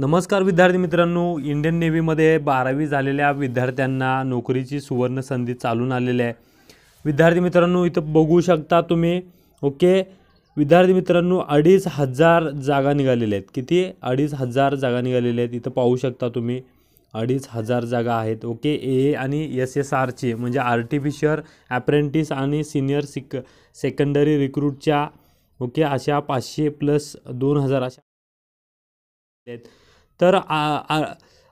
नमस्कार विद्यार्थी मित्रांनो इंडियन नेव्हीमध्ये बारावी झालेल्या विद्यार्थ्यांना नोकरीची सुवर्ण संधी चालून आलेली आहे विद्यार्थी मित्रांनो इथं बघू शकता तुम्ही ओके विद्यार्थी मित्रांनो अडीच हजार जागा निघालेल्या आहेत किती अडीच हजार जागा निघालेल्या आहेत इथं पाहू शकता तुम्ही अडीच हजार जागा आहेत ओके ए आणि एस एस आरचे म्हणजे आर्टिफिशियल ॲप्रेंटिस आणि सिनियर सिक सेकंडरी रिक्रूटच्या ओके अशा पाचशे प्लस दोन हजार अशा तर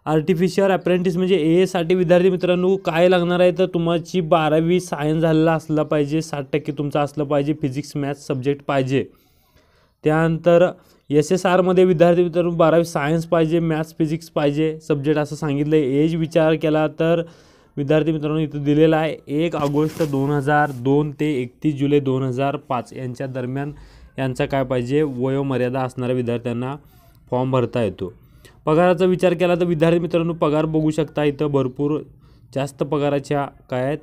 आर्टिफिशियल अप्रेंटिस म्हणजे ए एसाठी विद्यार्थी मित्रांनो काय लागणार आहे तर तुमची बारावी सायन्स झालेला असला पाहिजे साठ टक्के तुमचा असलं पाहिजे फिजिक्स मॅथ्स सब्जेक्ट पाहिजे त्यानंतर एस एस आरमध्ये विद्यार्थी मित्रांनो बारावी सायन्स पाहिजे मॅथ्स फिजिक्स पाहिजे सब्जेक्ट असं सांगितलं आहे एज विचार केला तर विद्यार्थी मित्रांनो इथं दिलेला आहे एक ऑगस्ट दोन हजार दोन ते एकतीस जुलै दोन हजार पाच यांच्या दरम्यान यांचा काय पाहिजे वयोमर्यादा असणाऱ्या विद्यार्थ्यांना फॉर्म भरता येतो पगाराचा विचार केला तर विद्यार्थी मित्रांनो पगार बघू शकता इथं भरपूर जास्त पगाराच्या काय आहेत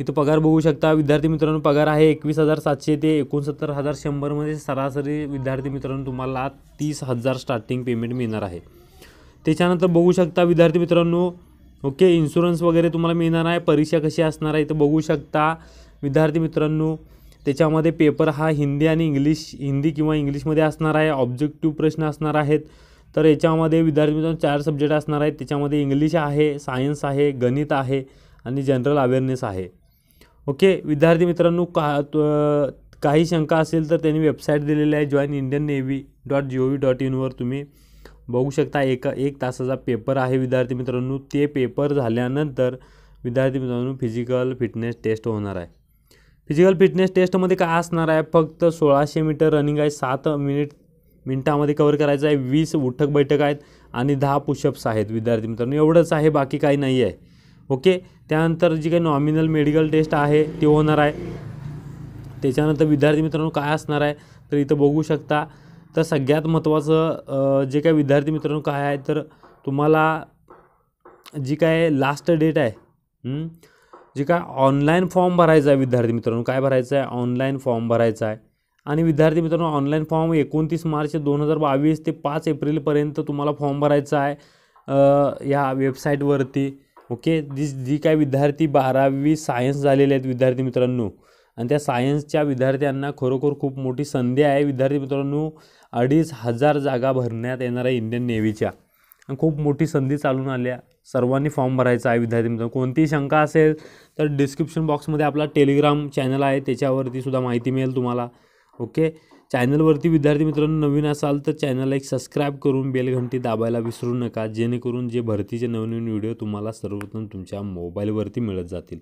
इथं पगार बघू शकता विद्यार्थी मित्रांनो पगार आहे एकवीस हजार सातशे ते एकोणसत्तर हजार शंभरमध्ये सरासरी विद्यार्थी मित्रांनो तुम्हाला तीस हजार स्टार्टिंग पेमेंट मिळणार आहे त्याच्यानंतर बघू शकता विद्यार्थी मित्रांनो ओके इन्शुरन्स वगैरे तुम्हाला मिळणार आहे परीक्षा कशी असणार आहे इथं बघू शकता विद्यार्थी मित्रांनो त्याच्यामध्ये पेपर हा हिंदी आणि इंग्लिश हिंदी किंवा इंग्लिशमध्ये असणार आहे ऑब्जेक्टिव्ह प्रश्न असणार आहेत तर याच्यामध्ये विद्यार्थी मित्रांनो चार सब्जेक्ट असणार आहेत त्याच्यामध्ये इंग्लिश आहे सायन्स आहे गणित आहे आणि जनरल अवेअरनेस आहे ओके विद्यार्थी मित्रांनो का काही शंका असेल तर त्यांनी वेबसाईट दिलेली आहे join Indian navy dot G O V dot इनवर तुम्ही बघू शकता एक एक तासाचा पेपर आहे विद्यार्थी मित्रांनो ते पेपर झाल्यानंतर विद्यार्थी मित्रांनो फिजिकल फिटनेस टेस्ट होणार आहे फिजिकल फिटनेस टेस्टमध्ये काय असणार आहे फक्त सोळाशे मीटर रनिंग आहे सात मिनिट मिनटामध्ये कवर करायचं आहे वीस उठक बैठक आहेत आणि दहा पुशअप्स आहेत विद्यार्थी मित्रांनो एवढंच आहे बाकी काही नाही आहे ओके त्यानंतर जी काही नॉमिनल मेडिकल टेस्ट आहे ती होणार आहे त्याच्यानंतर विद्यार्थी मित्रांनो काय असणार आहे तर इथं बघू शकता तर सगळ्यात महत्त्वाचं जे काय विद्यार्थी मित्रांनो काय आहे तर तुम्हाला जी काय लास्ट डेट आहे जे काय ऑनलाईन फॉर्म भरायचा आहे विद्यार्थी मित्रांनो काय भरायचं आहे ऑनलाईन फॉर्म भरायचा आहे आणि विद्यार्थी मित्रांनो ऑनलाईन फॉर्म एकोणतीस मार्च दोन हजार बावीस ते पाच एप्रिलपर्यंत तुम्हाला फॉर्म भरायचा आहे या वेबसाईटवरती ओके जी जी काय विद्यार्थी बारावी सायन्स झालेले आहेत विद्यार्थी मित्रांनो आणि त्या सायन्सच्या विद्यार्थ्यांना खरोखर खूप मोठी संधी आहे विद्यार्थी मित्रांनो अडीच हजार जागा भरण्यात येणार आहे इंडियन नेव्हीच्या खूप मोठी संधी चालून आल्या सर्वांनी फॉर्म भरायचा आहे विद्यार्थी मित्रांनो कोणतीही शंका असेल तर डिस्क्रिप्शन बॉक्समध्ये आपला टेलिग्राम चॅनल आहे त्याच्यावरती सुद्धा माहिती मिळेल तुम्हाला ओके चॅनलवरती विद्यार्थी मित्रांनो नवीन असाल तर चॅनलला एक सबस्क्राईब करून बेलघंटी दाबायला विसरू नका जेणेकरून जे भरतीचे नवनवीन व्हिडिओ तुम्हाला सर्वप्रथम तुमच्या मोबाईलवरती मिळत जातील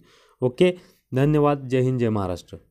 ओके धन्यवाद जय हिंद जय महाराष्ट्र